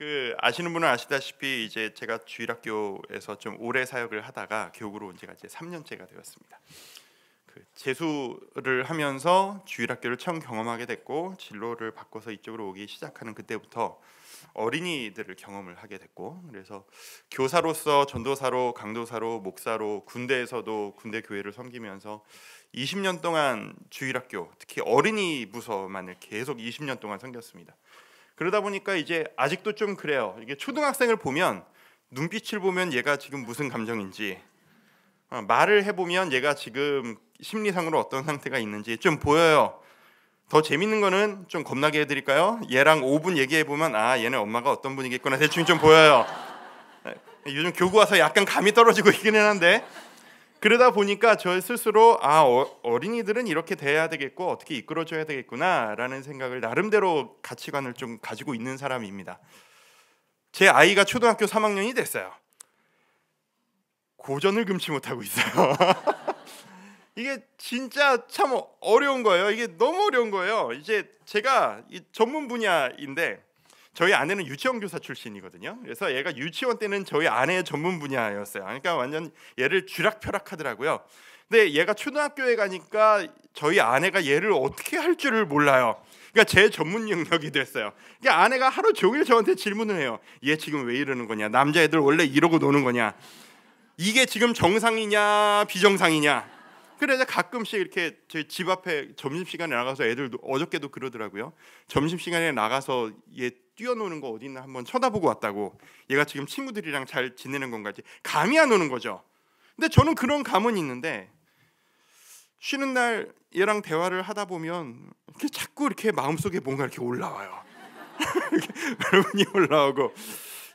그 아시는 분은 아시다시피 이제 제가 주일학교에서 좀 오래 사역을 하다가 교구로 온 지가 이제 3년째가 되었습니다. 그 재수를 하면서 주일학교를 처음 경험하게 됐고 진로를 바꿔서 이쪽으로 오기 시작하는 그때부터 어린이들을 경험을 하게 됐고 그래서 교사로서 전도사로 강도사로 목사로 군대에서도 군대 교회를 섬기면서 20년 동안 주일학교 특히 어린이 부서만을 계속 20년 동안 섬겼습니다. 그러다 보니까 이제 아직도 좀 그래요. 이게 초등학생을 보면 눈빛을 보면 얘가 지금 무슨 감정인지 어, 말을 해보면 얘가 지금 심리상으로 어떤 상태가 있는지 좀 보여요. 더 재밌는 거는 좀 겁나게 해드릴까요? 얘랑 5분 얘기해보면 아 얘네 엄마가 어떤 분이겠구나 대충 좀 보여요. 어, 요즘 교구 와서 약간 감이 떨어지고 있기는 한데 그러다 보니까 저 스스로 아 어, 어린이들은 이렇게 돼야 되겠고 어떻게 이끌어줘야 되겠구나라는 생각을 나름대로 가치관을 좀 가지고 있는 사람입니다. 제 아이가 초등학교 3학년이 됐어요. 고전을 금치 못하고 있어요. 이게 진짜 참 어려운 거예요. 이게 너무 어려운 거예요. 이제 제가 전문 분야인데 저희 아내는 유치원 교사 출신이거든요. 그래서 얘가 유치원 때는 저희 아내의 전문 분야였어요. 그러니까 완전 얘를 쥐락펴락하더라고요. 근데 얘가 초등학교에 가니까 저희 아내가 얘를 어떻게 할 줄을 몰라요. 그러니까 제 전문 영역이 됐어요. 그러니까 아내가 하루 종일 저한테 질문을 해요. 얘 지금 왜 이러는 거냐? 남자애들 원래 이러고 노는 거냐? 이게 지금 정상이냐 비정상이냐? 그래서 가끔씩 이렇게 제집 앞에 점심시간에 나가서 애들 도 어저께도 그러더라고요. 점심시간에 나가서 얘 뛰어노는 거 어디 있나 한번 쳐다보고 왔다고 얘가 지금 친구들이랑 잘 지내는 건가지 감이 안 오는 거죠. 근데 저는 그런 감은 있는데 쉬는 날 얘랑 대화를 하다 보면 이렇게 자꾸 이렇게 마음속에 뭔가 이렇게 올라와요. 여러분이 올라오고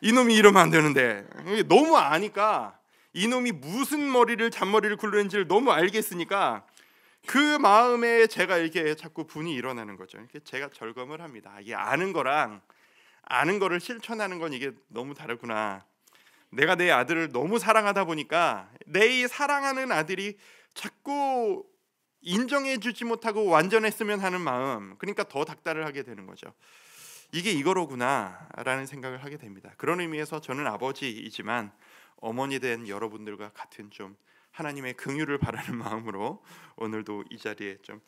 이놈이 이러면 안 되는데 너무 아니까 이놈이 무슨 머리를 잔머리를 굴르는지를 너무 알겠으니까 그 마음에 제가 이렇게 자꾸 분이 일어나는 거죠. 이렇게 제가 절검을 합니다. 이게 아는 거랑 아는 거를 실천하는 건 이게 너무 다르구나. 내가 내 아들을 너무 사랑하다 보니까 내 사랑하는 아들이 자꾸 인정해 주지 못하고 완전했으면 하는 마음. 그러니까 더 닥달을 하게 되는 거죠. 이게 이거로구나라는 생각을 하게 됩니다. 그런 의미에서 저는 아버지이지만 어머니 된 여러분들과 같은 좀 하나님의 긍휼을 바라는 마음으로 오늘도 이 자리에 좀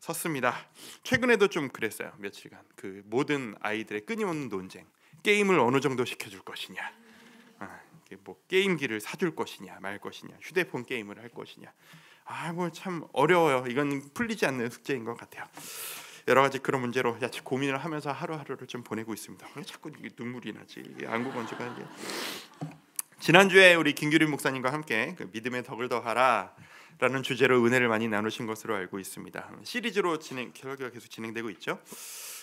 섰습니다. 최근에도 좀 그랬어요. 며칠간 그 모든 아이들의 끊임없는 논쟁, 게임을 어느 정도 시켜줄 것이냐, 아, 뭐 게임기를 사줄 것이냐 말 것이냐, 휴대폰 게임을 할 것이냐. 아뭐참 어려워요. 이건 풀리지 않는 숙제인 것 같아요. 여러 가지 그런 문제로 야채 고민을 하면서 하루하루를 좀 보내고 있습니다. 왜 자꾸 눈물이 나지? 안구 건조가 이게 지난주에 우리 김규림 목사님과 함께 그 믿음의 덕을 더하라 라는 주제로 은혜를 많이 나누신 것으로 알고 있습니다. 시리즈로 진행 결과 계속 진행되고 있죠.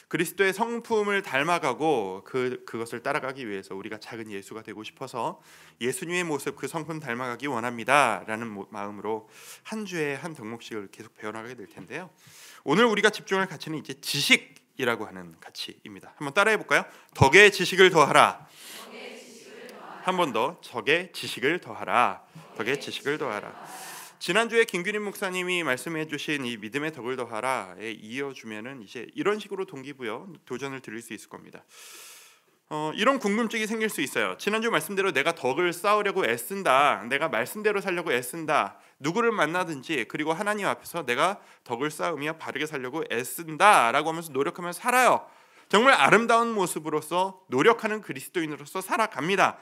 그리스도의 성품을 닮아가고 그 그것을 따라가기 위해서 우리가 작은 예수가 되고 싶어서 예수님의 모습 그 성품 닮아가기 원합니다라는 마음으로 한 주에 한 덕목씩을 계속 배워나가게 될 텐데요. 오늘 우리가 집중할 가치는 이제 지식이라고 하는 가치입니다. 한번 따라해 볼까요? 덕의 지식을 더하라. 한번더 적의 지식을 더하라. 적의 지식을 더하라. 지난주에 김규림 목사님이 말씀해 주신 이 믿음의 덕을 더하라에 이어주면은 이제 이런 식으로 동기부여 도전을 드릴 수 있을 겁니다. 어, 이런 궁금증이 생길 수 있어요. 지난주 말씀대로 내가 덕을 쌓으려고 애쓴다. 내가 말씀대로 살려고 애쓴다. 누구를 만나든지 그리고 하나님 앞에서 내가 덕을 쌓으며 바르게 살려고 애쓴다라고 하면서 노력하며 살아요. 정말 아름다운 모습으로서 노력하는 그리스도인으로서 살아갑니다.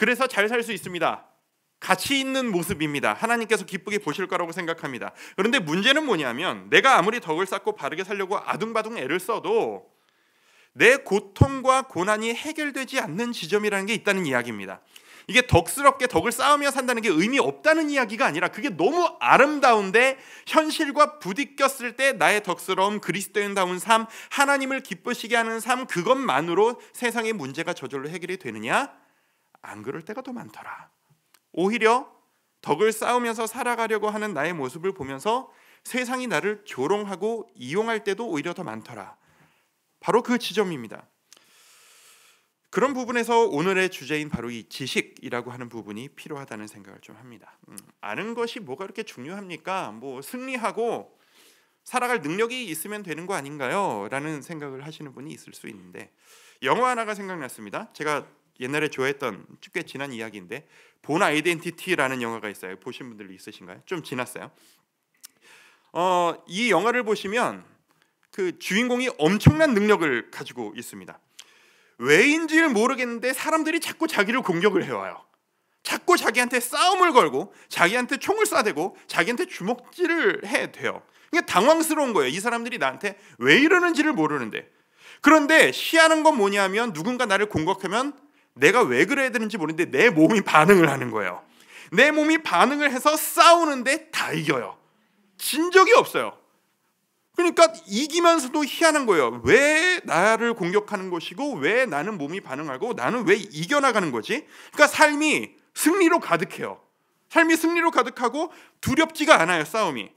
그래서 잘 살 수 있습니다. 가치 있는 모습입니다. 하나님께서 기쁘게 보실 거라고 생각합니다. 그런데 문제는 뭐냐면 내가 아무리 덕을 쌓고 바르게 살려고 아둥바둥 애를 써도 내 고통과 고난이 해결되지 않는 지점이라는 게 있다는 이야기입니다. 이게 덕스럽게 덕을 쌓으며 산다는 게 의미 없다는 이야기가 아니라 그게 너무 아름다운데 현실과 부딪혔을 때 나의 덕스러움 그리스도인다운 삶 하나님을 기쁘시게 하는 삶 그것만으로 세상의 문제가 저절로 해결이 되느냐 안 그럴 때가 더 많더라. 오히려 덕을 쌓으면서 살아가려고 하는 나의 모습을 보면서 세상이 나를 조롱하고 이용할 때도 오히려 더 많더라. 바로 그 지점입니다. 그런 부분에서 오늘의 주제인 바로 이 지식이라고 하는 부분이 필요하다는 생각을 좀 합니다. 음, 아는 것이 뭐가 그렇게 중요합니까? 뭐 승리하고 살아갈 능력이 있으면 되는 거 아닌가요? 라는 생각을 하시는 분이 있을 수 있는데 영화 하나가 생각났습니다. 제가 옛날에 좋아했던 꽤 지난 이야기인데 본 아이덴티티라는 영화가 있어요. 보신 분들 있으신가요? 좀 지났어요. 어, 이 영화를 보시면 그 주인공이 엄청난 능력을 가지고 있습니다. 왜인지를 모르겠는데 사람들이 자꾸 자기를 공격을 해와요. 자꾸 자기한테 싸움을 걸고 자기한테 총을 쏴대고 자기한테 주먹질을 해 돼요. 그러 당황스러운 거예요. 이 사람들이 나한테 왜 이러는지를 모르는데. 그런데 시하는 건 뭐냐면 누군가 나를 공격하면 내가 왜 그래야 되는지 모르는데 내 몸이 반응을 하는 거예요. 내 몸이 반응을 해서 싸우는데 다 이겨요. 진 적이 없어요. 그러니까 이기면서도 희한한 거예요. 왜 나를 공격하는 것이고 왜 나는 몸이 반응하고 나는 왜 이겨나가는 거지? 그러니까 삶이 승리로 가득해요. 삶이 승리로 가득하고 두렵지가 않아요, 싸움이.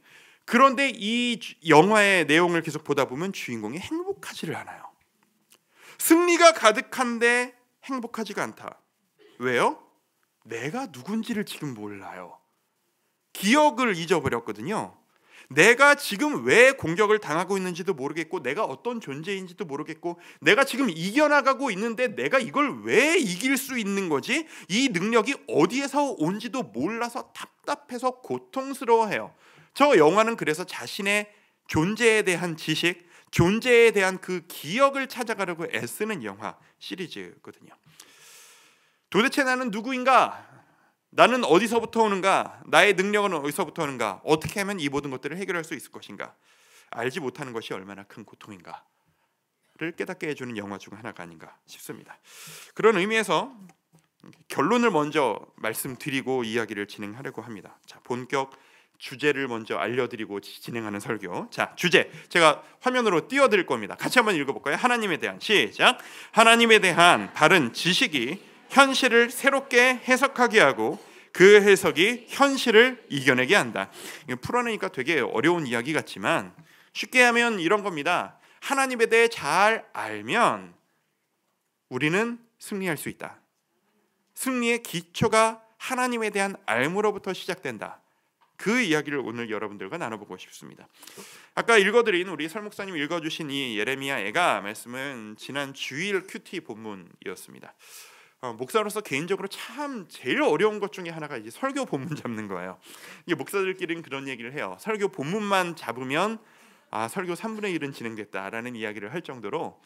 그런데 이 영화의 내용을 계속 보다 보면 주인공이 행복하지를 않아요. 승리가 가득한데 행복하지가 않다. 왜요? 내가 누군지를 지금 몰라요. 기억을 잊어버렸거든요. 내가 지금 왜 공격을 당하고 있는지도 모르겠고, 내가 어떤 존재인지도 모르겠고, 내가 지금 이겨나가고 있는데 내가 이걸 왜 이길 수 있는 거지? 이 능력이 어디에서 온지도 몰라서 답답해서 고통스러워해요. 저 영화는 그래서 자신의 존재에 대한 지식, 존재에 대한 그 기억을 찾아가려고 애쓰는 영화 시리즈거든요. 도대체 나는 누구인가? 나는 어디서부터 오는가? 나의 능력은 어디서부터 오는가? 어떻게 하면 이 모든 것들을 해결할 수 있을 것인가? 알지 못하는 것이 얼마나 큰 고통인가? 를 깨닫게 해주는 영화 중 하나가 아닌가 싶습니다. 그런 의미에서 결론을 먼저 말씀드리고 이야기를 진행하려고 합니다. 자, 본격 주제를 먼저 알려드리고 진행하는 설교. 자, 주제. 제가 화면으로 띄워드릴 겁니다. 같이 한번 읽어볼까요? 하나님에 대한 시작. 하나님에 대한 바른 지식이 현실을 새롭게 해석하게 하고 그 해석이 현실을 이겨내게 한다. 풀어내니까 되게 어려운 이야기 같지만 쉽게 하면 이런 겁니다. 하나님에 대해 잘 알면 우리는 승리할 수 있다. 승리의 기초가 하나님에 대한 알무로부터 시작된다. 그 이야기를 오늘 여러분들과 나눠보고 싶습니다. 아까 읽어드린 우리 설목사님 읽어주신 이 예레미야애가 말씀은 지난 주일 큐티 본문이었습니다. 어, 목사로서 개인적으로 참 제일 어려운 것 중에 하나가 이제 설교 본문 잡는 거예요. 이게 목사들끼리는 그런 얘기를 해요. 설교 본문만 잡으면 아 설교 3분의 1은 진행됐다라는 이야기를 할 정도로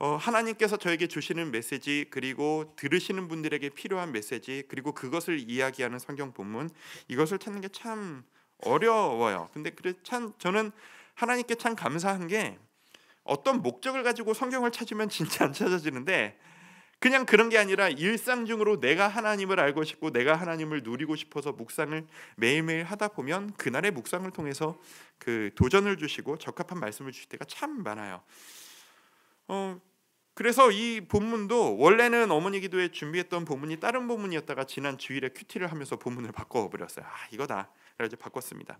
어, 하나님께서 저에게 주시는 메시지 그리고 들으시는 분들에게 필요한 메시지 그리고 그것을 이야기하는 성경 본문 이것을 찾는 게 참 어려워요. 근데 그래 참 저는 하나님께 참 감사한 게 어떤 목적을 가지고 성경을 찾으면 진짜 안 찾아지는데 그냥 그런 게 아니라 일상 중으로 내가 하나님을 알고 싶고 내가 하나님을 누리고 싶어서 묵상을 매일매일 하다 보면 그날의 묵상을 통해서 그 도전을 주시고 적합한 말씀을 주실 때가 참 많아요. 어, 그래서 이 본문도 원래는 어머니 기도에 준비했던 본문이 다른 본문이었다가 지난 주일에 큐티를 하면서 본문을 바꿔 버렸어요. 아, 이거다. 그래서 바꿨습니다.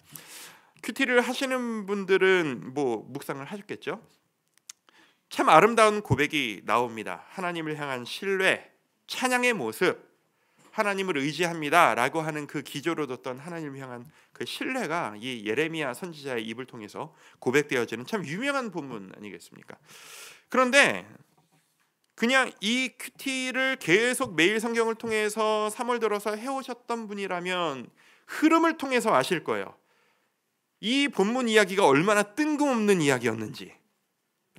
큐티를 하시는 분들은 뭐 묵상을 하셨겠죠. 참 아름다운 고백이 나옵니다. 하나님을 향한 신뢰, 찬양의 모습, 하나님을 의지합니다라고 하는 그 기조로 뒀던 하나님을 향한 그 신뢰가 이 예레미야 선지자의 입을 통해서 고백되어지는 참 유명한 본문 아니겠습니까? 그런데 그냥 이 큐티를 계속 매일 성경을 통해서 3월 들어서 해오셨던 분이라면 흐름을 통해서 아실 거예요. 이 본문 이야기가 얼마나 뜬금없는 이야기였는지를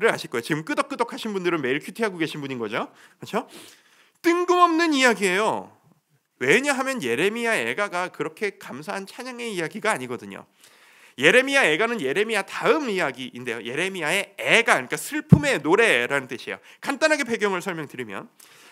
아실 거예요. 지금 끄덕끄덕 하신 분들은 매일 큐티하고 계신 분인 거죠. 그렇죠? 뜬금없는 이야기예요. 왜냐하면 예레미야 애가가 그렇게 감사한 찬양의 이야기가 아니거든요. 예레미야 애가는 예레미야 다음 이야기인데요. 예레미야의 애가 그러니까 슬픔의 노래라는 뜻이에요. 간단하게 배경을 설명드리면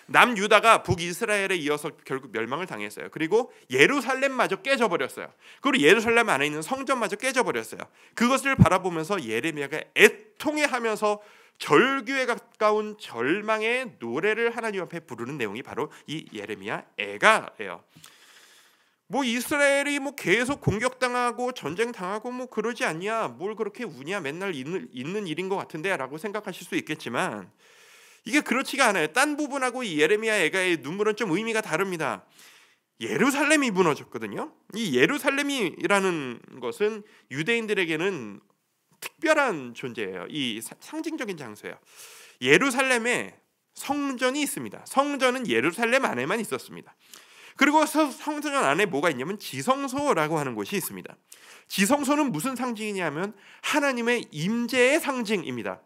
남 유다가 북 이스라엘에 이어서 결국 멸망을 당했어요. 그리고 예루살렘마저 깨져버렸어요. 그리고 예루살렘 안에 있는 성전마저 깨져버렸어요. 그것을 바라보면서 예레미야가 애통해하면서 절규에 가까운 절망의 노래를 하나님 앞에 부르는 내용이 바로 이 예레미야 애가예요. 뭐 이스라엘이 뭐 계속 공격당하고 전쟁 당하고 뭐 그러지 않냐 뭘 그렇게 우냐 맨날 있는, 있는 일인 것 같은데라고 생각하실 수 있겠지만 이게 그렇지가 않아요. 딴 부분하고 이 예레미야 애가의 눈물은 좀 의미가 다릅니다. 예루살렘이 무너졌거든요. 이 예루살렘이라는 것은 유대인들에게는 특별한 존재예요. 이 상징적인 장소예요. 예루살렘에 성전이 있습니다. 성전은 예루살렘 안에만 있었습니다. 그리고 성전 안에 뭐가 있냐면 지성소라고 하는 곳이 있습니다. 지성소는 무슨 상징이냐면 하나님의 임재의 상징입니다.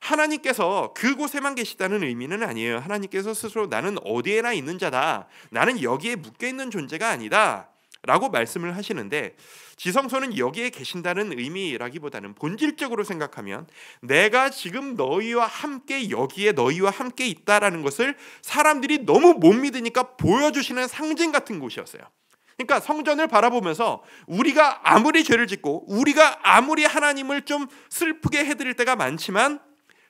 하나님께서 그곳에만 계시다는 의미는 아니에요. 하나님께서 스스로 나는 어디에나 있는 자다. 나는 여기에 묶여 있는 존재가 아니다. 라고 말씀을 하시는데 지성소는 여기에 계신다는 의미라기보다는 본질적으로 생각하면 내가 지금 너희와 함께 여기에 너희와 함께 있다라는 것을 사람들이 너무 못 믿으니까 보여주시는 상징 같은 곳이었어요. 그러니까 성전을 바라보면서 우리가 아무리 죄를 짓고 우리가 아무리 하나님을 좀 슬프게 해드릴 때가 많지만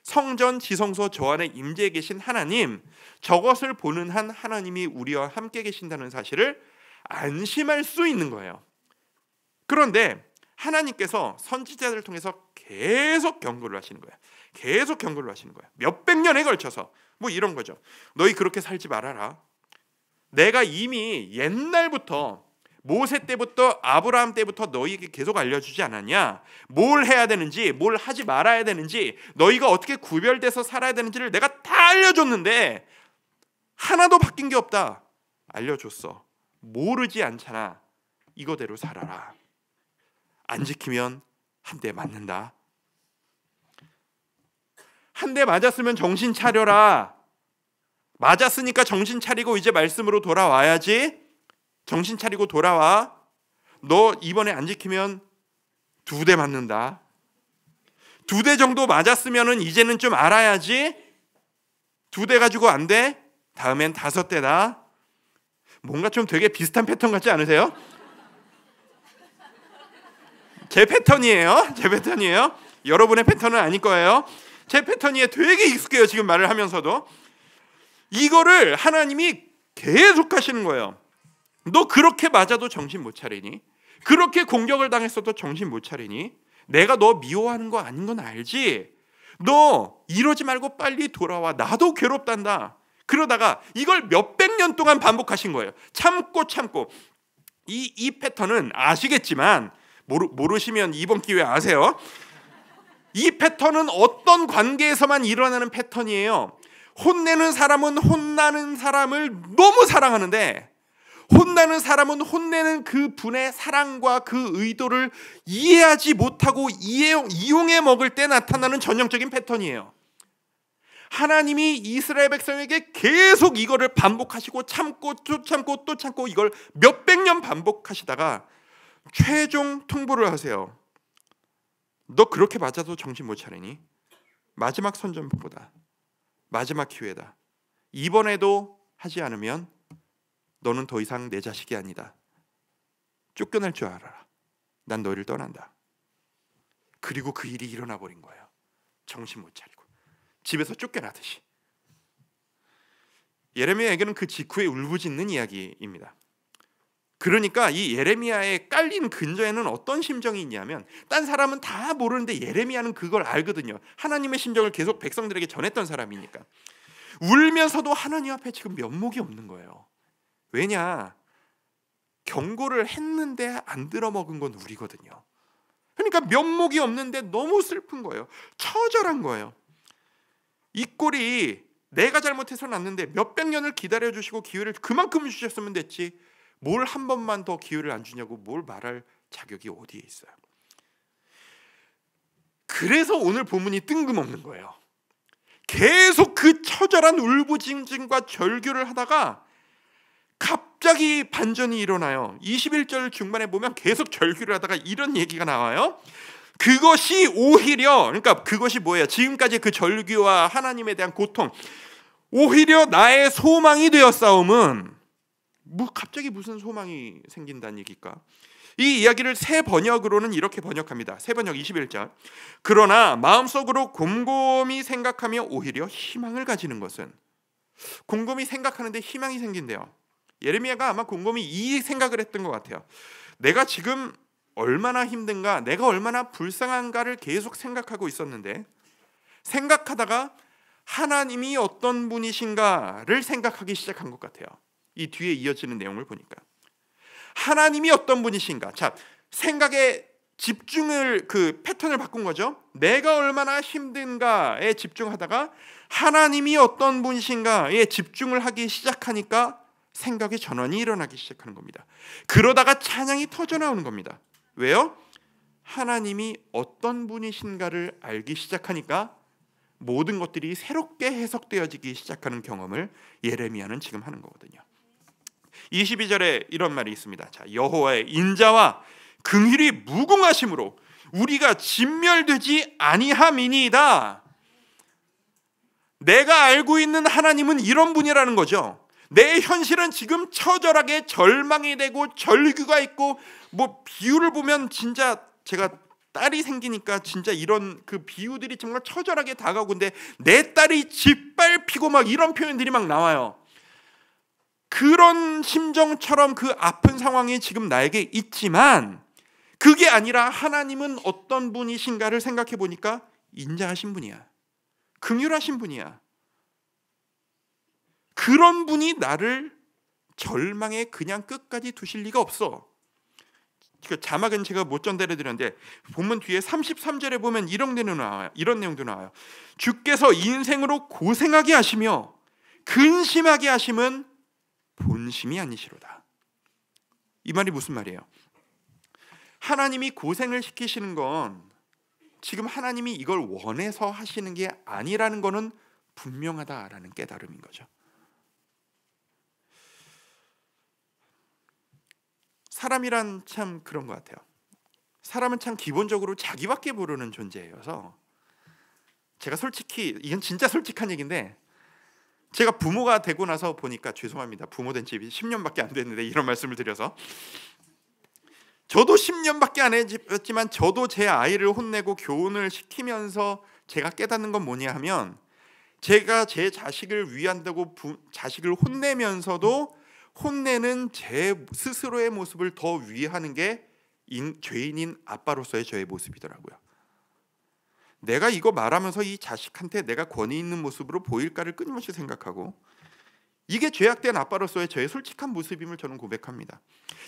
성전 지성소 저 안에 임재해 계신 하나님 저것을 보는 한 하나님이 우리와 함께 계신다는 사실을 안심할 수 있는 거예요. 그런데 하나님께서 선지자들을 통해서 계속 경고를 하시는 거예요. 계속 경고를 하시는 거예요. 몇백 년에 걸쳐서 뭐 이런 거죠. 너희 그렇게 살지 말아라. 내가 이미 옛날부터 모세 때부터 아브라함 때부터 너희에게 계속 알려주지 않았냐? 뭘 해야 되는지, 뭘 하지 말아야 되는지, 너희가 어떻게 구별돼서 살아야 되는지를 내가 다 알려줬는데 하나도 바뀐 게 없다. 알려줬어. 모르지 않잖아. 이거대로 살아라. 안 지키면 한 대 맞는다. 한 대 맞았으면 정신 차려라. 맞았으니까 정신 차리고 이제 말씀으로 돌아와야지. 정신 차리고 돌아와. 너 이번에 안 지키면 두 대 맞는다. 두 대 정도 맞았으면은 이제는 좀 알아야지. 두 대 가지고 안 돼? 다음엔 다섯 대다. 뭔가 좀 되게 비슷한 패턴 같지 않으세요? 제 패턴이에요. 제 패턴이에요. 여러분의 패턴은 아닐 거예요. 제 패턴이에 되게 익숙해요. 지금 말을 하면서도 이거를 하나님이 계속 하시는 거예요. 너 그렇게 맞아도 정신 못 차리니? 그렇게 공격을 당했어도 정신 못 차리니? 내가 너 미워하는 거 아닌 건 알지? 너 이러지 말고 빨리 돌아와. 나도 괴롭단다. 그러다가 이걸 몇백 년 동안 반복하신 거예요. 참고 참고. 이, 이 패턴은 아시겠지만, 모르, 모르시면 이번 기회 아세요? 이 패턴은 어떤 관계에서만 일어나는 패턴이에요. 혼내는 사람은 혼나는 사람을 너무 사랑하는데, 혼나는 사람은 혼내는 그 분의 사랑과 그 의도를 이해하지 못하고 이용, 이용해 먹을 때 나타나는 전형적인 패턴이에요. 하나님이 이스라엘 백성에게 계속 이거를 반복하시고 참고 또 참고 또 참고 이걸 몇백 년 반복하시다가 최종 통보를 하세요. 너 그렇게 맞아도 정신 못 차리니? 마지막 선전보다 마지막 기회다. 이번에도 하지 않으면 너는 더 이상 내 자식이 아니다. 쫓겨날 줄 알아라. 난너를 떠난다. 그리고 그 일이 일어나 버린 거예요. 정신 못 차려. 집에서 쫓겨나듯이 예레미야에게는 그 직후에 울부짖는 이야기입니다. 그러니까 이 예레미야의 깔린 근저에는 어떤 심정이 있냐면 딴 사람은 다 모르는데 예레미야는 그걸 알거든요. 하나님의 심정을 계속 백성들에게 전했던 사람이니까. 울면서도 하나님 앞에 지금 면목이 없는 거예요. 왜냐? 경고를 했는데 안 들어먹은 건 우리거든요. 그러니까 면목이 없는데 너무 슬픈 거예요. 처절한 거예요. 이 꼴이 내가 잘못해서났는데 몇백 년을 기다려 주시고 기회를 그만큼 주셨으면 됐지 뭘 한 번만 더 기회를 안 주냐고 뭘 말할 자격이 어디에 있어요. 그래서 오늘 본문이 뜬금없는 거예요. 계속 그 처절한 울부짖음과 절규를 하다가 갑자기 반전이 일어나요. 21절 중반에 보면 계속 절규를 하다가 이런 얘기가 나와요. 그것이 오히려 그러니까 그것이 뭐예요? 지금까지 그 절규와 하나님에 대한 고통 오히려 나의 소망이 되어싸움은뭐 갑자기 무슨 소망이 생긴다는 얘기일까? 이 이야기를 새 번역으로는 이렇게 번역합니다. 새 번역 21절. 그러나 마음속으로 곰곰이 생각하며 오히려 희망을 가지는 것은 곰곰이 생각하는데 희망이 생긴대요. 예레미야가 아마 곰곰이 이 생각을 했던 것 같아요. 내가 지금 얼마나 힘든가, 내가 얼마나 불쌍한가를 계속 생각하고 있었는데 생각하다가 하나님이 어떤 분이신가를 생각하기 시작한 것 같아요. 이 뒤에 이어지는 내용을 보니까 하나님이 어떤 분이신가. 자, 생각에 집중을 그 패턴을 바꾼 거죠. 내가 얼마나 힘든가에 집중하다가 하나님이 어떤 분이신가에 집중을 하기 시작하니까 생각의 전환이 일어나기 시작하는 겁니다. 그러다가 찬양이 터져 나오는 겁니다. 왜요? 하나님이 어떤 분이신가를 알기 시작하니까 모든 것들이 새롭게 해석되어지기 시작하는 경험을 예레미야는 지금 하는 거거든요. 22절에 이런 말이 있습니다. 자, 여호와의 인자와 긍휼이 무궁하심으로 우리가 진멸되지 아니함이니이다. 내가 알고 있는 하나님은 이런 분이라는 거죠. 내 현실은 지금 처절하게 절망이 되고 절규가 있고 뭐 비유를 보면 진짜 제가 딸이 생기니까 진짜 이런 그 비유들이 정말 처절하게 다가오고 근데 내 딸이 짓밟히고 막 이런 표현들이 막 나와요. 그런 심정처럼 그 아픈 상황이 지금 나에게 있지만 그게 아니라 하나님은 어떤 분이신가를 생각해 보니까 인자하신 분이야. 긍휼하신 분이야. 그런 분이 나를 절망에 그냥 끝까지 두실 리가 없어. 그 자막은 제가 못 전달해 드렸는데 본문 뒤에 33절에 보면 이런 내용 나와요. 이런 내용도 나와요. 주께서 인생으로 고생하게 하시며 근심하게 하심은 본심이 아니시로다. 이 말이 무슨 말이에요? 하나님이 고생을 시키시는 건 지금 하나님이 이걸 원해서 하시는 게 아니라는 거는 분명하다라는 깨달음인 거죠. 사람이란 참 그런 것 같아요. 사람은 참 기본적으로 자기밖에 모르는 존재여서 제가 솔직히 이건 진짜 솔직한 얘기인데 제가 부모가 되고 나서 보니까 죄송합니다. 부모 된 집이 10년밖에 안 됐는데 이런 말씀을 드려서 저도 10년밖에 안 했지만 저도 제 아이를 혼내고 교훈을 시키면서 제가 깨닫는 건 뭐냐 하면 제가 제 자식을 위한다고 부, 자식을 혼내면서도 혼내는 제 스스로의 모습을 더 위하는 게 인, 죄인인 아빠로서의 저의 모습이더라고요. 내가 이거 말하면서 이 자식한테 내가 권위 있는 모습으로 보일까를 끊임없이 생각하고 이게 죄악된 아빠로서의 저의 솔직한 모습임을 저는 고백합니다.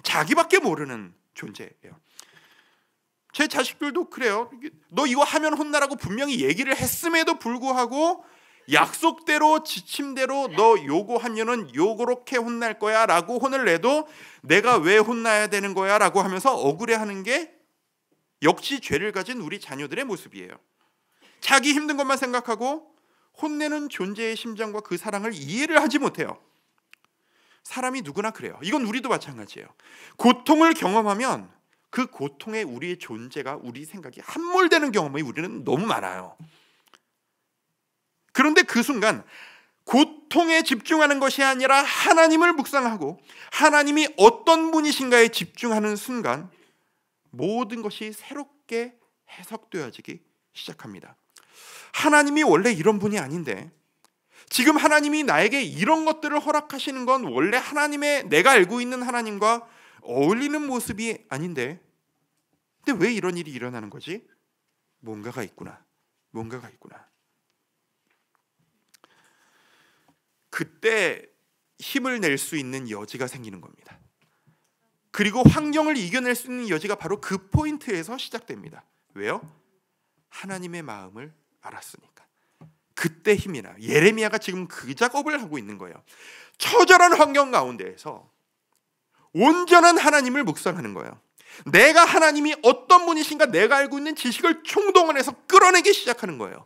자기밖에 모르는 존재예요. 제 자식들도 그래요. 너 이거 하면 혼나라고 분명히 얘기를 했음에도 불구하고 약속대로 지침대로 너 요거 한 년은 요렇게 혼날 거야 라고 혼을 내도 내가 왜 혼나야 되는 거야 라고 하면서 억울해하는 게 역시 죄를 가진 우리 자녀들의 모습이에요. 자기 힘든 것만 생각하고 혼내는 존재의 심정과 그 사랑을 이해를 하지 못해요. 사람이 누구나 그래요. 이건 우리도 마찬가지예요. 고통을 경험하면 그 고통에 우리의 존재가 우리 생각이 함몰되는 경험이 우리는 너무 많아요. 그런데 그 순간 고통에 집중하는 것이 아니라 하나님을 묵상하고 하나님이 어떤 분이신가에 집중하는 순간 모든 것이 새롭게 해석되어지기 시작합니다. 하나님이 원래 이런 분이 아닌데 지금 하나님이 나에게 이런 것들을 허락하시는 건 원래 하나님의 내가 알고 있는 하나님과 어울리는 모습이 아닌데 근데 왜 이런 일이 일어나는 거지? 뭔가가 있구나. 뭔가가 있구나. 그때 힘을 낼 수 있는 여지가 생기는 겁니다. 그리고 환경을 이겨낼 수 있는 여지가 바로 그 포인트에서 시작됩니다. 왜요? 하나님의 마음을 알았으니까. 그때 힘이나 예레미야가 지금 그 작업을 하고 있는 거예요. 처절한 환경 가운데에서 온전한 하나님을 묵상하는 거예요. 내가 하나님이 어떤 분이신가 내가 알고 있는 지식을 총동원해서 끌어내기 시작하는 거예요.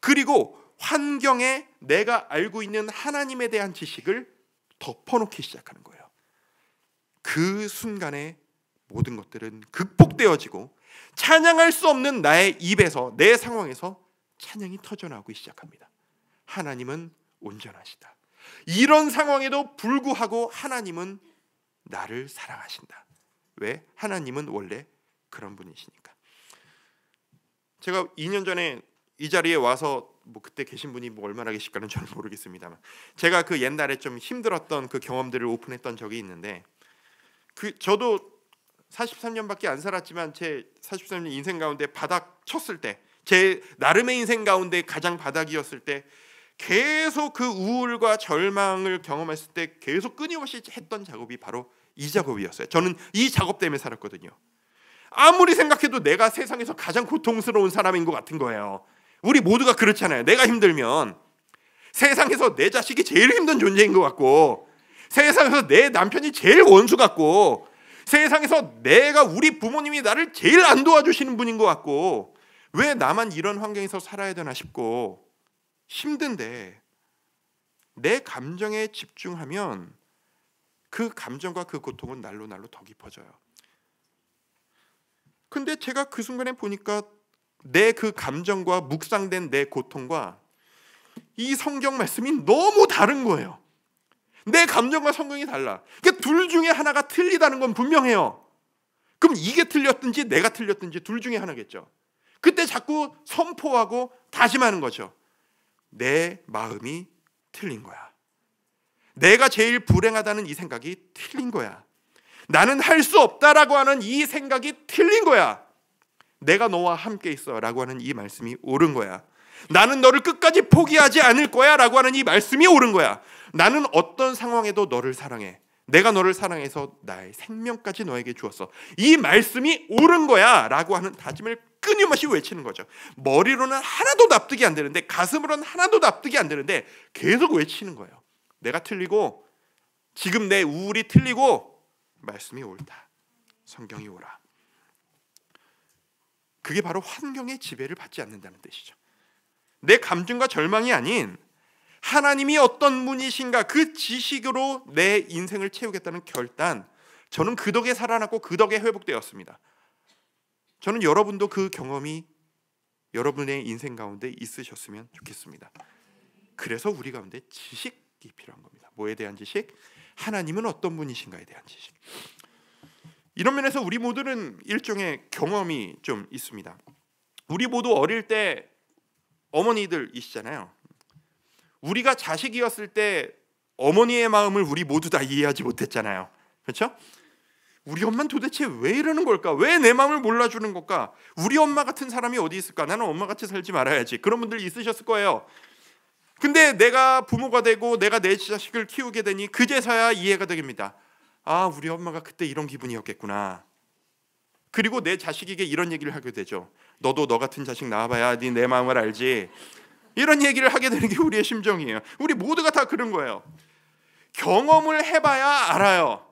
그리고 환경에 내가 알고 있는 하나님에 대한 지식을 덮어놓기 시작하는 거예요. 그 순간에 모든 것들은 극복되어지고 찬양할 수 없는 나의 입에서 내 상황에서 찬양이 터져나오기 시작합니다. 하나님은 온전하시다. 이런 상황에도 불구하고 하나님은 나를 사랑하신다. 왜? 하나님은 원래 그런 분이시니까. 제가 2년 전에 이 자리에 와서 뭐 그때 계신 분이 뭐 얼마나 계실까는 저는 모르겠습니다만 제가 그 옛날에 좀 힘들었던 그 경험들을 오픈했던 적이 있는데 그 저도 43년밖에 안 살았지만 제 43년 인생 가운데 바닥 쳤을 때 제 나름의 인생 가운데 가장 바닥이었을 때 계속 그 우울과 절망을 경험했을 때 계속 끊임없이 했던 작업이 바로 이 작업이었어요. 저는 이 작업 때문에 살았거든요. 아무리 생각해도 내가 세상에서 가장 고통스러운 사람인 것 같은 거예요. 우리 모두가 그렇잖아요. 내가 힘들면 세상에서 내 자식이 제일 힘든 존재인 것 같고 세상에서 내 남편이 제일 원수 같고 세상에서 내가 우리 부모님이 나를 제일 안 도와주시는 분인 것 같고 왜 나만 이런 환경에서 살아야 되나 싶고 힘든데 내 감정에 집중하면 그 감정과 그 고통은 날로 날로 더 깊어져요. 근데 제가 그 순간에 보니까 내그 감정과 묵상된 내 고통과 이 성경 말씀이 너무 다른 거예요. 내 감정과 성경이 달라. 그러니까 둘 중에 하나가 틀리다는 건 분명해요. 그럼 이게 틀렸든지 내가 틀렸든지 둘 중에 하나겠죠. 그때 자꾸 선포하고 다짐하는 거죠. 내 마음이 틀린 거야. 내가 제일 불행하다는 이 생각이 틀린 거야. 나는 할 수 없다라고 하는 이 생각이 틀린 거야. 내가 너와 함께 있어라고 하는 이 말씀이 옳은 거야. 나는 너를 끝까지 포기하지 않을 거야라고 하는 이 말씀이 옳은 거야. 나는 어떤 상황에도 너를 사랑해. 내가 너를 사랑해서 나의 생명까지 너에게 주었어. 이 말씀이 옳은 거야라고 하는 다짐을 끊임없이 외치는 거죠. 머리로는 하나도 납득이 안 되는데 가슴으로는 하나도 납득이 안 되는데 계속 외치는 거예요. 내가 틀리고 지금 내 우울이 틀리고 말씀이 옳다. 성경이 옳아. 그게 바로 환경의 지배를 받지 않는다는 뜻이죠. 내 감정과 절망이 아닌 하나님이 어떤 분이신가 그 지식으로 내 인생을 채우겠다는 결단. 저는 그 덕에 살아났고 그 덕에 회복되었습니다. 저는 여러분도 그 경험이 여러분의 인생 가운데 있으셨으면 좋겠습니다. 그래서 우리 가운데 지식이 필요한 겁니다. 뭐에 대한 지식? 하나님은 어떤 분이신가에 대한 지식. 이런 면에서 우리 모두는 일종의 경험이 좀 있습니다. 우리 모두 어릴 때 어머니들이시잖아요. 우리가 자식이었을 때 어머니의 마음을 우리 모두 다 이해하지 못했잖아요. 그렇죠? 우리 엄마는 도대체 왜 이러는 걸까? 왜 내 마음을 몰라주는 걸까? 우리 엄마 같은 사람이 어디 있을까? 나는 엄마 같이 살지 말아야지. 그런 분들 있으셨을 거예요. 근데 내가 부모가 되고 내가 내 자식을 키우게 되니 그제서야 이해가 됩니다. 아, 우리 엄마가 그때 이런 기분이었겠구나. 그리고 내 자식에게 이런 얘기를 하게 되죠. 너도 너 같은 자식 낳아봐야 네내 마음을 알지. 이런 얘기를 하게 되는 게 우리의 심정이에요. 우리 모두가 다 그런 거예요. 경험을 해봐야 알아요.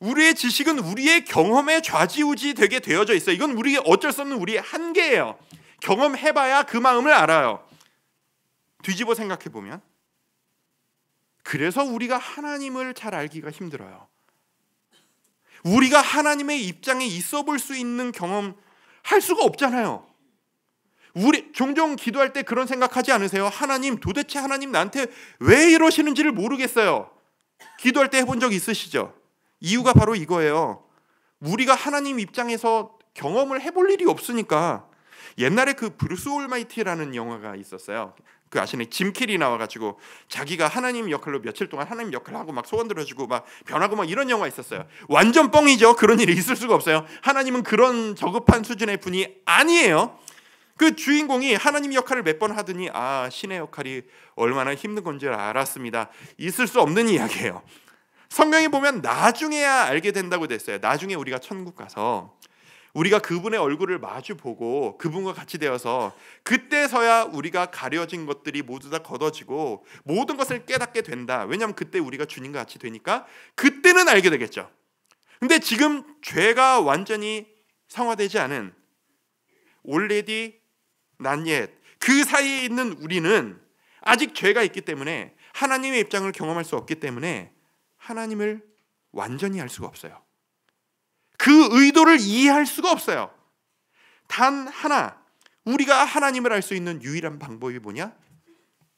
우리의 지식은 우리의 경험에 좌지우지 되게 되어져 있어요. 이건 우리 어쩔 수 없는 우리의 한계예요. 경험해봐야 그 마음을 알아요. 뒤집어 생각해 보면 그래서 우리가 하나님을 잘 알기가 힘들어요. 우리가 하나님의 입장에 있어 볼 수 있는 경험 할 수가 없잖아요. 우리 종종 기도할 때 그런 생각하지 않으세요? 하나님 도대체 하나님 나한테 왜 이러시는지를 모르겠어요. 기도할 때 해본 적 있으시죠? 이유가 바로 이거예요. 우리가 하나님 입장에서 경험을 해 볼 일이 없으니까 옛날에 그 브루스 올마이티라는 영화가 있었어요. 그 아시는 짐킬이 나와가지고 자기가 하나님 역할로 며칠 동안 하나님 역할을 하고 막 소원 들어주고 막 변하고 막 이런 영화 있었어요. 완전 뻥이죠. 그런 일이 있을 수가 없어요. 하나님은 그런 저급한 수준의 분이 아니에요. 그 주인공이 하나님 역할을 몇 번 하더니 아 신의 역할이 얼마나 힘든 건지 알았습니다. 있을 수 없는 이야기예요. 성경에 보면 나중에야 알게 된다고 됐어요. 나중에 우리가 천국 가서 우리가 그분의 얼굴을 마주 보고 그분과 같이 되어서 그때서야 우리가 가려진 것들이 모두 다 걷어지고 모든 것을 깨닫게 된다. 왜냐하면 그때 우리가 주님과 같이 되니까 그때는 알게 되겠죠. 근데 지금 죄가 완전히 성화되지 않은 올레디 난옛 그 사이에 있는 우리는 아직 죄가 있기 때문에 하나님의 입장을 경험할 수 없기 때문에 하나님을 완전히 알 수가 없어요. 그 의도를 이해할 수가 없어요. 단 하나, 우리가 하나님을 알 수 있는 유일한 방법이 뭐냐?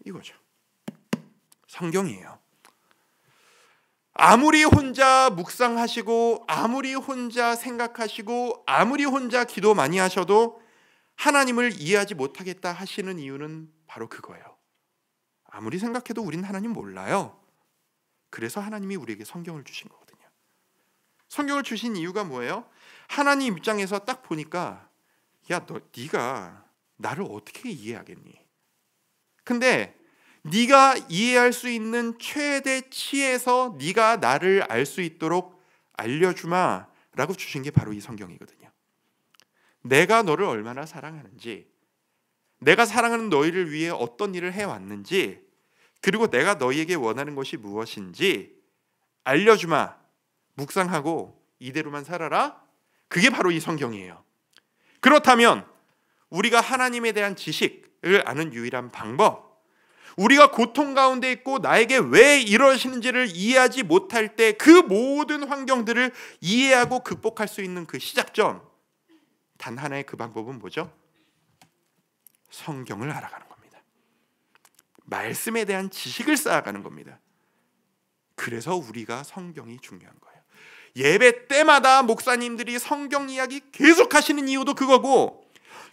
이거죠. 성경이에요. 아무리 혼자 묵상하시고, 아무리 혼자 생각하시고, 아무리 혼자 기도 많이 하셔도 하나님을 이해하지 못하겠다 하시는 이유는 바로 그거예요. 아무리 생각해도 우린 하나님 몰라요. 그래서 하나님이 우리에게 성경을 주신 거예요. 성경을 주신 이유가 뭐예요? 하나님 입장에서 딱 보니까 야, 너 네가 나를 어떻게 이해하겠니? 근데 네가 이해할 수 있는 최대치에서 네가 나를 알 수 있도록 알려주마라고 주신 게 바로 이 성경이거든요. 내가 너를 얼마나 사랑하는지, 내가 사랑하는 너희를 위해 어떤 일을 해왔는지, 그리고 내가 너희에게 원하는 것이 무엇인지 알려주마. 묵상하고 이대로만 살아라. 그게 바로 이 성경이에요. 그렇다면 우리가 하나님에 대한 지식을 아는 유일한 방법, 우리가 고통 가운데 있고 나에게 왜 이러시는지를 이해하지 못할 때 그 모든 환경들을 이해하고 극복할 수 있는 그 시작점, 단 하나의 그 방법은 뭐죠? 성경을 알아가는 겁니다. 말씀에 대한 지식을 쌓아가는 겁니다. 그래서 우리가 성경이 중요한 거예요. 예배 때마다 목사님들이 성경 이야기 계속 하시는 이유도 그거고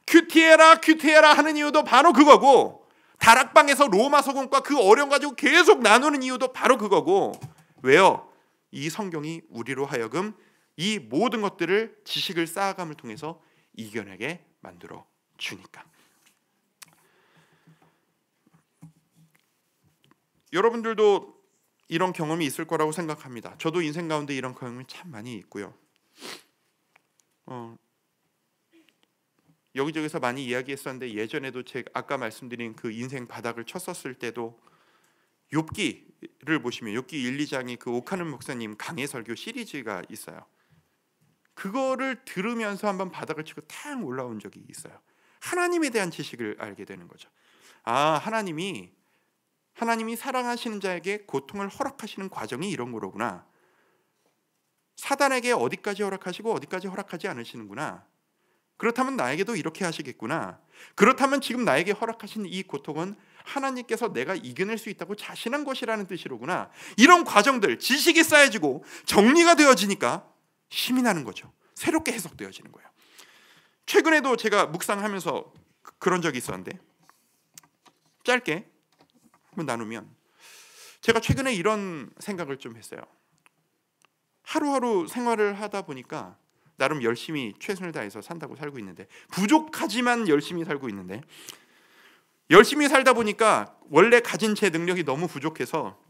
큐티해라 큐티해라 하는 이유도 바로 그거고 다락방에서 로마 서공과그 어려움 가지고 계속 나누는 이유도 바로 그거고 왜요? 이 성경이 우리로 하여금 이 모든 것들을 지식을 쌓아감을 통해서 이겨내게 만들어 주니까. 여러분들도 이런 경험이 있을 거라고 생각합니다. 저도 인생 가운데 이런 경험이 참 많이 있고요. 어, 여기저기서 많이 이야기했었는데 예전에도 제 아까 말씀드린 그 인생 바닥을 쳤었을 때도 욥기를 보시면 욥기 1, 2장이 그 오카는 목사님 강해 설교 시리즈가 있어요. 그거를 들으면서 한번 바닥을 치고 탕 올라온 적이 있어요. 하나님에 대한 지식을 알게 되는 거죠. 아, 하나님이 하나님이 사랑하시는 자에게 고통을 허락하시는 과정이 이런 거로구나. 사단에게 어디까지 허락하시고 어디까지 허락하지 않으시는구나. 그렇다면 나에게도 이렇게 하시겠구나. 그렇다면 지금 나에게 허락하신 이 고통은 하나님께서 내가 이겨낼 수 있다고 자신한 것이라는 뜻이로구나. 이런 과정들 지식이 쌓여지고 정리가 되어지니까 힘이 나는 거죠. 새롭게 해석되어지는 거예요. 최근에도 제가 묵상하면서 그- 그런 적이 있었는데 짧게 한번 나누면 제가 최근에 이런 생각을 좀 했어요. 하루하루 생활을 하다 보니까 나름 열심히 최선을 다해서 산다고 살고 있는데 부족하지만 열심히 살고 있는데 열심히 살다 보니까 원래 가진 제 능력이 너무 부족해서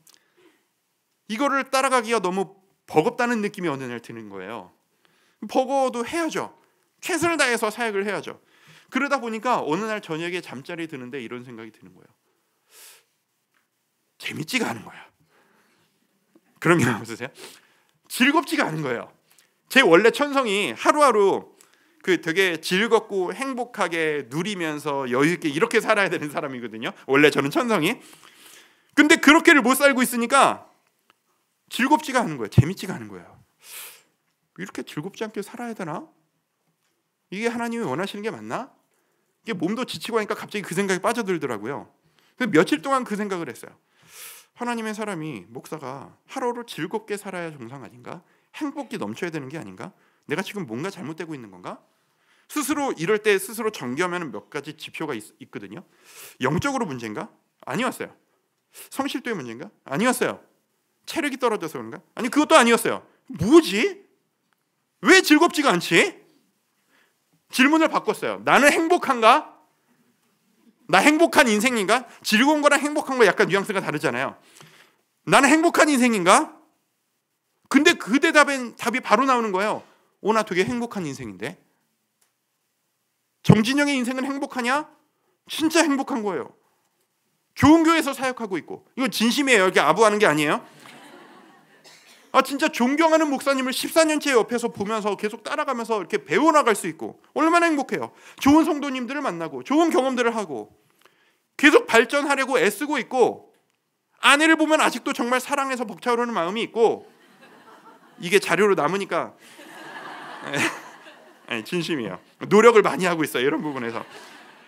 이거를 따라가기가 너무 버겁다는 느낌이 어느 날 드는 거예요. 버거워도 해야죠. 최선을 다해서 사역을 해야죠. 그러다 보니까 어느 날 저녁에 잠자리 드는데 이런 생각이 드는 거예요. 재밌지가 않은 거야. 그런 경험 없으세요? 음. 즐겁지가 않은 거예요. 제 원래 천성이 하루하루 그 되게 즐겁고 행복하게 누리면서 여유 있게 이렇게 살아야 되는 사람이거든요. 원래 저는 천성이. 근데 그렇게를 못 살고 있으니까 즐겁지가 않은 거예요. 재밌지가 않은 거예요. 이렇게 즐겁지 않게 살아야 되나? 이게 하나님이 원하시는 게 맞나? 이게 몸도 지치고 하니까 갑자기 그 생각에 빠져들더라고요. 그래서 며칠 동안 그 생각을 했어요. 하나님의 사람이 목사가 하루를 즐겁게 살아야 정상 아닌가? 행복이 넘쳐야 되는 게 아닌가? 내가 지금 뭔가 잘못되고 있는 건가? 스스로 이럴 때 스스로 정교하면 몇 가지 지표가 있, 거든요 영적으로 문제인가? 아니었어요. 성실도의 문제인가? 아니었어요. 체력이 떨어져서 그런가? 아니 그것도 아니었어요. 뭐지? 왜 즐겁지가 않지? 질문을 바꿨어요. 나는 행복한가? 나 행복한 인생인가? 즐거운 거랑 행복한 거 약간 뉘앙스가 다르잖아요. 나는 행복한 인생인가? 근데 그 대답엔 답이 바로 나오는 거예요. 오, 나 되게 행복한 인생인데. 정진영의 인생은 행복하냐? 진짜 행복한 거예요. 교훈교에서 사역하고 있고. 이거 진심이에요. 이렇게 아부하는 게 아니에요. 아 진짜 존경하는 목사님을 14년째 옆에서 보면서 계속 따라가면서 이렇게 배워나갈 수 있고 얼마나 행복해요. 좋은 성도님들을 만나고 좋은 경험들을 하고 계속 발전하려고 애쓰고 있고 아내를 보면 아직도 정말 사랑해서 벅차오르는 마음이 있고 이게 자료로 남으니까 아니, 진심이에요. 노력을 많이 하고 있어요. 이런 부분에서.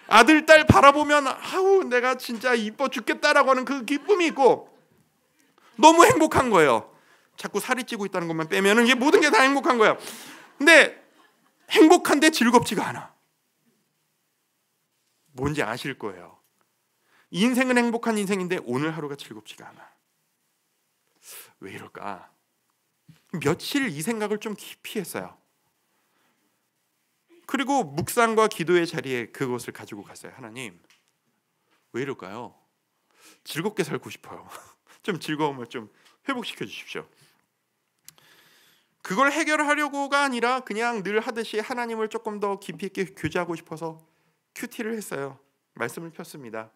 아들 딸 바라보면 아우 내가 진짜 이뻐 죽겠다라고 하는 그 기쁨이 있고 너무 행복한 거예요. 자꾸 살이 찌고 있다는 것만 빼면 이게 모든 게 다 행복한 거야. 근데 행복한데 즐겁지가 않아. 뭔지 아실 거예요. 인생은 행복한 인생인데 오늘 하루가 즐겁지가 않아. 왜 이럴까? 며칠 이 생각을 좀 깊이 했어요. 그리고 묵상과 기도의 자리에 그것을 가지고 갔어요. 하나님, 왜 이럴까요? 즐겁게 살고 싶어요. 좀 즐거움을 좀 회복시켜 주십시오. 그걸 해결하려고가 아니라 그냥 늘 하듯이 하나님을 조금 더 깊이 있게 교제하고 싶어서 큐티를 했어요. 말씀을 폈습니다.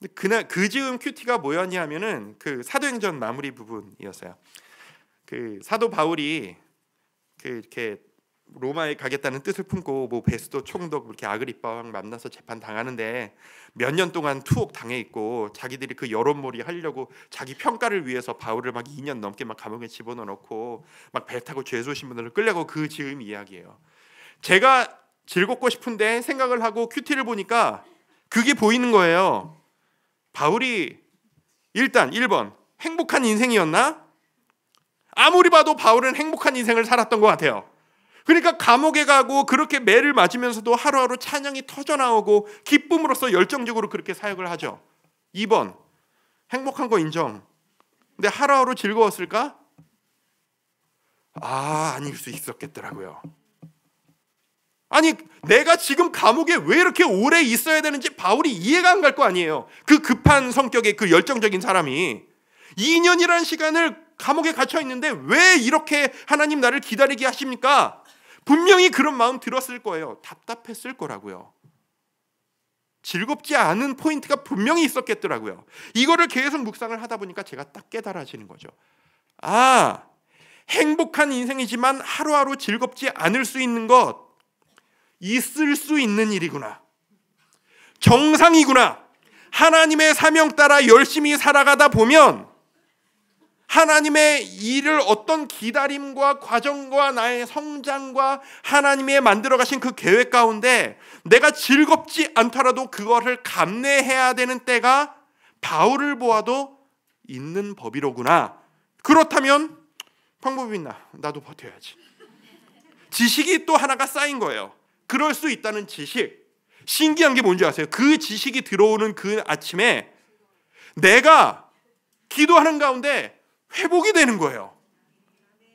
근데 그날 그 즈음 큐티가 뭐였냐면은 그 사도행전 마무리 부분이었어요. 그 사도 바울이 그 이렇게 로마에 가겠다는 뜻을 품고 뭐 베스도 총독 이렇게 아그리빠랑 만나서 재판 당하는데 몇 년 동안 투옥 당해 있고 자기들이 그 여론몰이 하려고 자기 평가를 위해서 바울을 막 2년 넘게 막 감옥에 집어넣고 막배 타고 죄수 신분들을 끌려고 그 지금 이야기예요. 제가 즐겁고 싶은데 생각을 하고 큐티를 보니까 그게 보이는 거예요. 바울이 일단 1번 행복한 인생이었나? 아무리 봐도 바울은 행복한 인생을 살았던 것 같아요. 그러니까 감옥에 가고 그렇게 매를 맞으면서도 하루하루 찬양이 터져 나오고 기쁨으로써 열정적으로 그렇게 사역을 하죠. 2번. 행복한 거 인정. 근데 하루하루 즐거웠을까? 아, 아닐 수 있었겠더라고요. 아니, 내가 지금 감옥에 왜 이렇게 오래 있어야 되는지 바울이 이해가 안 갈 거 아니에요. 그 급한 성격의 그 열정적인 사람이 2년이라는 시간을 감옥에 갇혀 있는데 왜 이렇게 하나님 나를 기다리게 하십니까? 분명히 그런 마음 들었을 거예요. 답답했을 거라고요. 즐겁지 않은 포인트가 분명히 있었겠더라고요. 이거를 계속 묵상을 하다 보니까 제가 딱 깨달아지는 거죠. 아, 행복한 인생이지만 하루하루 즐겁지 않을 수 있는 것, 있을 수 있는 일이구나. 정상이구나. 하나님의 사명 따라 열심히 살아가다 보면 하나님의 일을 어떤 기다림과 과정과 나의 성장과 하나님의 만들어 가신 그 계획 가운데 내가 즐겁지 않더라도 그거를 감내해야 되는 때가 바울을 보아도 있는 법이로구나. 그렇다면 방법이 있나? 나도 버텨야지. 지식이 또 하나가 쌓인 거예요. 그럴 수 있다는 지식. 신기한 게 뭔지 아세요? 그 지식이 들어오는 그 아침에 내가 기도하는 가운데 회복이 되는 거예요.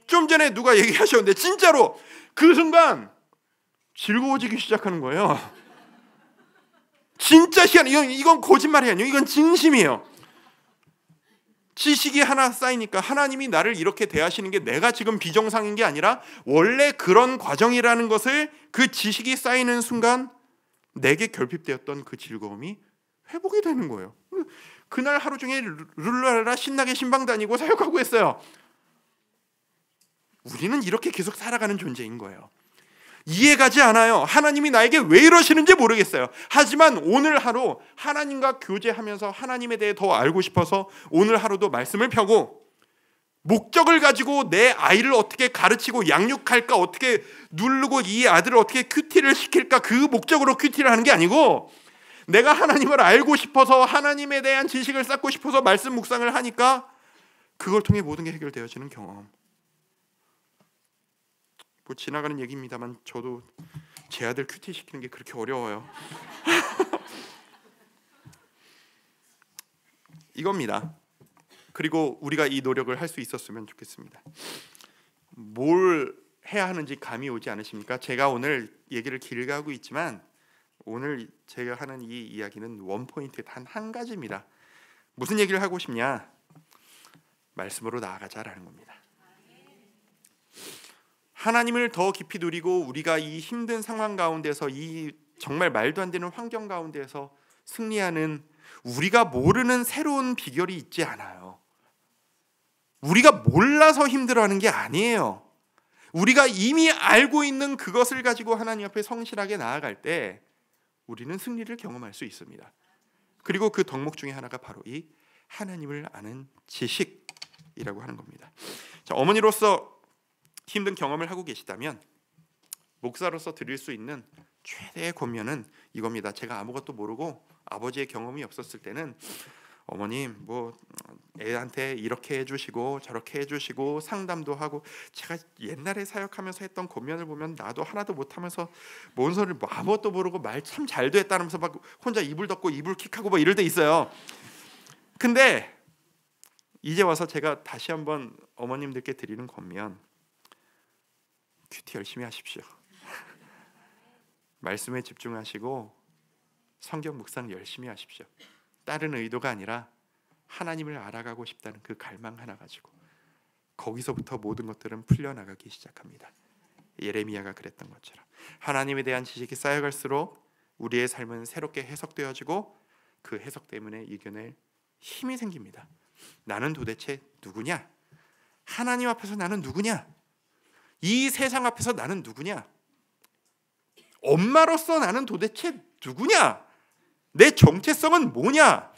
좀 전에 누가 얘기하셨는데 진짜로 그 순간 즐거워지기 시작하는 거예요. 진짜 희한 이건 이건 거짓말이 아니에요. 이건 진심이에요. 지식이 하나 쌓이니까 하나님이 나를 이렇게 대하시는 게 내가 지금 비정상인 게 아니라 원래 그런 과정이라는 것을 그 지식이 쌓이는 순간 내게 결핍되었던 그 즐거움이 회복이 되는 거예요. 그날 하루 중에 룰라랄라 신나게 신방 다니고 사역하고 했어요. 우리는 이렇게 계속 살아가는 존재인 거예요. 이해가지 않아요. 하나님이 나에게 왜 이러시는지 모르겠어요. 하지만 오늘 하루 하나님과 교제하면서 하나님에 대해 더 알고 싶어서 오늘 하루도 말씀을 펴고 목적을 가지고 내 아이를 어떻게 가르치고 양육할까 어떻게 누르고 이 아들을 어떻게 큐티를 시킬까 그 목적으로 큐티를 하는 게 아니고 내가 하나님을 알고 싶어서 하나님에 대한 지식을 쌓고 싶어서 말씀 묵상을 하니까 그걸 통해 모든 게 해결되어지는 경험. 뭐 지나가는 얘기입니다만 저도 제 아들 큐티 시키는 게 그렇게 어려워요. 이겁니다. 그리고 우리가 이 노력을 할 수 있었으면 좋겠습니다. 뭘 해야 하는지 감이 오지 않으십니까? 제가 오늘 얘기를 길게 하고 있지만 오늘 제가 하는 이 이야기는 원포인트 단 한 가지입니다. 무슨 얘기를 하고 싶냐? 말씀으로 나아가자라는 겁니다. 하나님을 더 깊이 누리고 우리가 이 힘든 상황 가운데서 이 정말 말도 안 되는 환경 가운데서 승리하는 우리가 모르는 새로운 비결이 있지 않아요. 우리가 몰라서 힘들어하는 게 아니에요. 우리가 이미 알고 있는 그것을 가지고 하나님 앞에 성실하게 나아갈 때 우리는 승리를 경험할 수 있습니다. 그리고 그 덕목 중에 하나가 바로 이 하나님을 아는 지식이라고 하는 겁니다. 자, 어머니로서 힘든 경험을 하고 계시다면 목사로서 드릴 수 있는 최대의 권면은 이겁니다. 제가 아무것도 모르고 아버지의 경험이 없었을 때는 어머님 뭐 애한테 이렇게 해주시고 저렇게 해주시고 상담도 하고 제가 옛날에 사역하면서 했던 고면을 보면 나도 하나도 못하면서 뭔 소리를 뭐 아무것도 모르고 말 참잘됐 했다면서 막 혼자 이불 덮고 이불 킥하고 뭐 이럴 때 있어요. 근데 이제 와서 제가 다시 한번 어머님들께 드리는 권면 큐티 열심히 하십시오. 말씀에 집중하시고 성경 묵상 열심히 하십시오. 다른 의도가 아니라 하나님을 알아가고 싶다는 그 갈망 하나 가지고 거기서부터 모든 것들은 풀려나가기 시작합니다. 예레미야가 그랬던 것처럼 하나님에 대한 지식이 쌓여갈수록 우리의 삶은 새롭게 해석되어지고 그 해석 때문에 이겨낼 힘이 생깁니다. 나는 도대체 누구냐? 하나님 앞에서 나는 누구냐? 이 세상 앞에서 나는 누구냐? 엄마로서 나는 도대체 누구냐? 내 정체성은 뭐냐?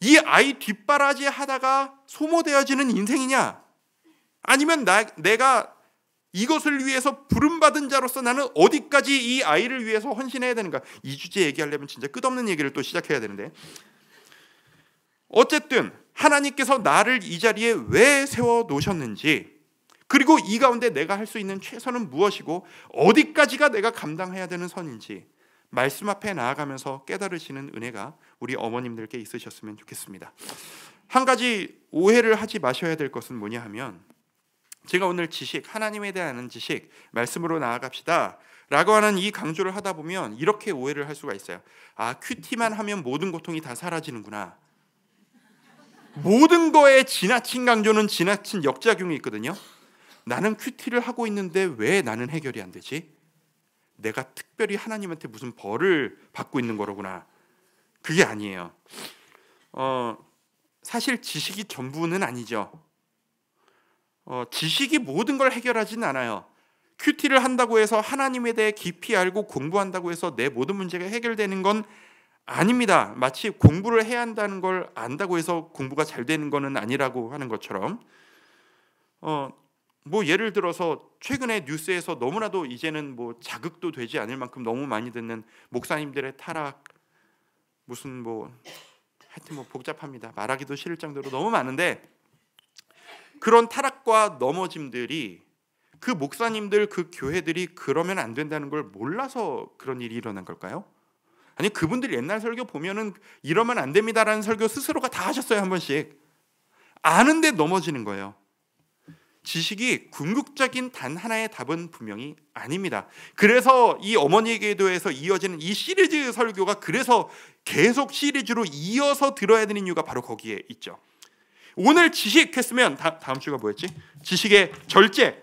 이 아이 뒷바라지 하다가 소모되어지는 인생이냐? 아니면 나, 내가 이것을 위해서 부름받은 자로서 나는 어디까지 이 아이를 위해서 헌신해야 되는가? 이 주제 얘기하려면 진짜 끝없는 얘기를 또 시작해야 되는데. 어쨌든 하나님께서 나를 이 자리에 왜 세워 놓으셨는지 그리고 이 가운데 내가 할 수 있는 최선은 무엇이고 어디까지가 내가 감당해야 되는 선인지 말씀 앞에 나아가면서 깨달으시는 은혜가 우리 어머님들께 있으셨으면 좋겠습니다. 한 가지 오해를 하지 마셔야 될 것은 뭐냐 하면 제가 오늘 지식 하나님에 대한 지식 말씀으로 나아갑시다. 라고 하는 이 강조를 하다 보면 이렇게 오해를 할 수가 있어요. 아, 큐티만 하면 모든 고통이 다 사라지는구나. 모든 거에 지나친 강조는 지나친 역작용이 있거든요. 나는 큐티를 하고 있는데 왜 나는 해결이 안 되지? 내가 특별히 하나님한테 무슨 벌을 받고 있는 거로구나. 그게 아니에요. 어, 사실 지식이 전부는 아니죠. 어, 지식이 모든 걸 해결하진 않아요. 큐티를 한다고 해서 하나님에 대해 깊이 알고 공부한다고 해서 내 모든 문제가 해결되는 건 아닙니다. 마치 공부를 해야 한다는 걸 안다고 해서 공부가 잘 되는 것은 아니라고 하는 것처럼 어, 뭐 예를 들어서 최근에 뉴스에서 너무나도 이제는 뭐 자극도 되지 않을 만큼 너무 많이 듣는 목사님들의 타락 무슨 뭐 하여튼 뭐 복잡합니다. 말하기도 싫을 정도로 너무 많은데 그런 타락과 넘어짐들이 그 목사님들 그 교회들이 그러면 안 된다는 걸 몰라서 그런 일이 일어난 걸까요? 아니 그분들 옛날 설교 보면은 이러면 안 됩니다라는 설교 스스로가 다 하셨어요 한 번씩 아는데 넘어지는 거예요. 지식이 궁극적인 단 하나의 답은 분명히 아닙니다. 그래서 이 어머니 기도에서 이어지는 이 시리즈 설교가 그래서 계속 시리즈로 이어서 들어야 되는 이유가 바로 거기에 있죠. 오늘 지식 했으면 다, 다음 주가 뭐였지? 지식의 절제.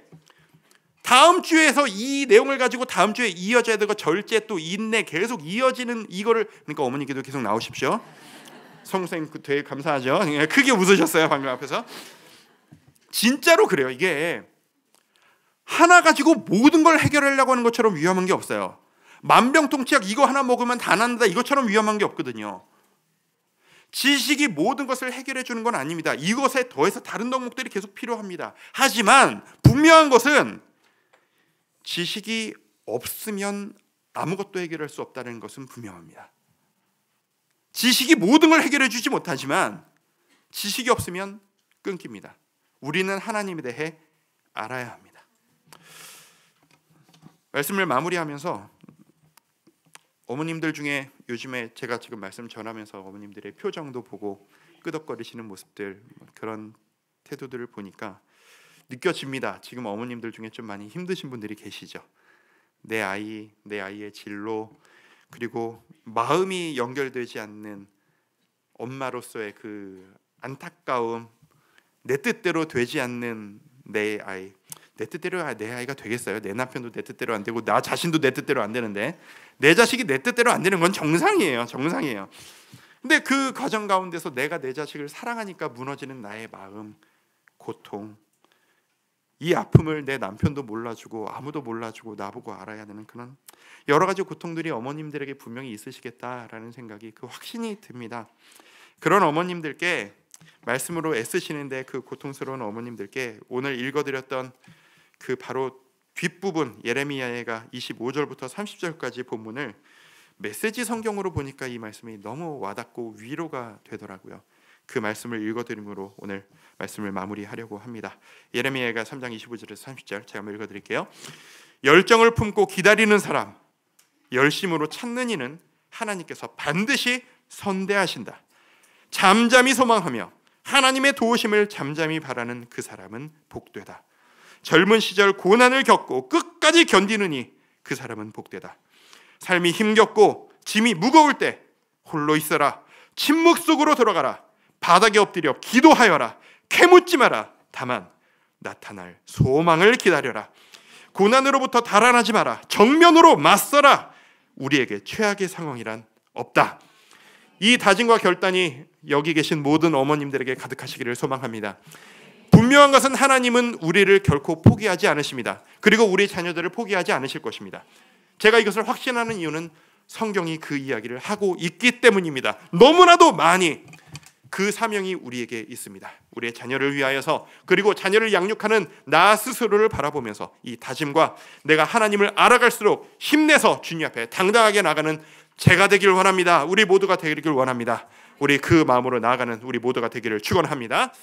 다음 주에서 이 내용을 가지고 다음 주에 이어져야 되고 절제 또 인내 계속 이어지는 이거를 그러니까 어머니 기도 계속 나오십시오. 성생 그 되게 감사하죠. 예, 크게 웃으셨어요 방금 앞에서. 진짜로 그래요. 이게 하나 가지고 모든 걸 해결하려고 하는 것처럼 위험한 게 없어요. 만병통치약 이거 하나 먹으면 다 난다 이것처럼 위험한 게 없거든요. 지식이 모든 것을 해결해 주는 건 아닙니다. 이것에 더해서 다른 덕목들이 계속 필요합니다. 하지만 분명한 것은 지식이 없으면 아무것도 해결할 수 없다는 것은 분명합니다. 지식이 모든 걸 해결해 주지 못하지만 지식이 없으면 끊깁니다. 우리는 하나님에 대해 알아야 합니다. 말씀을 마무리하면서 어머님들 중에 요즘에 제가 지금 말씀 전하면서 어머님들의 표정도 보고 끄덕거리시는 모습들 그런 태도들을 보니까 느껴집니다. 지금 어머님들 중에 좀 많이 힘드신 분들이 계시죠. 내 아이, 내 아이의 진로 그리고 마음이 연결되지 않는 엄마로서의 그 안타까움 내 뜻대로 되지 않는 내 아이 내 뜻대로 아, 내 아이가 되겠어요? 내 남편도 내 뜻대로 안 되고 나 자신도 내 뜻대로 안 되는데 내 자식이 내 뜻대로 안 되는 건 정상이에요. 정상이에요. 근데 그 과정 가운데서 내가 내 자식을 사랑하니까 무너지는 나의 마음, 고통, 이 아픔을 내 남편도 몰라주고 아무도 몰라주고 나보고 알아야 되는 그런 여러 가지 고통들이 어머님들에게 분명히 있으시겠다라는 생각이 그 확신이 듭니다. 그런 어머님들께 말씀으로 애쓰시는데 그 고통스러운 어머님들께 오늘 읽어드렸던 그 바로 뒷부분 예레미야가 25절부터 30절까지 본문을 메시지 성경으로 보니까 이 말씀이 너무 와닿고 위로가 되더라고요. 그 말씀을 읽어드림으로 오늘 말씀을 마무리하려고 합니다. 예레미야가 3장 25절에서 30절 제가 한번 읽어드릴게요. 열정을 품고 기다리는 사람, 열심으로 찾는 이는 하나님께서 반드시 선대하신다. 잠잠히 소망하며 하나님의 도우심을 잠잠히 바라는 그 사람은 복되다. 젊은 시절 고난을 겪고 끝까지 견디느니 그 사람은 복되다. 삶이 힘겹고 짐이 무거울 때 홀로 있어라. 침묵 속으로 들어가라. 바닥에 엎드려 기도하여라. 캐묻지 마라. 다만 나타날 소망을 기다려라. 고난으로부터 달아나지 마라. 정면으로 맞서라. 우리에게 최악의 상황이란 없다. 이 다짐과 결단이 여기 계신 모든 어머님들에게 가득하시기를 소망합니다. 분명한 것은 하나님은 우리를 결코 포기하지 않으십니다. 그리고 우리 자녀들을 포기하지 않으실 것입니다. 제가 이것을 확신하는 이유는 성경이 그 이야기를 하고 있기 때문입니다. 너무나도 많이 그 사명이 우리에게 있습니다. 우리의 자녀를 위하여서 그리고 자녀를 양육하는 나 스스로를 바라보면서 이 다짐과 내가 하나님을 알아갈수록 힘내서 주님 앞에 당당하게 나가는 제가 되길 원합니다. 우리 모두가 되기를 원합니다. 우리 그 마음으로 나아가는 우리 모두가 되기를 축원합니다.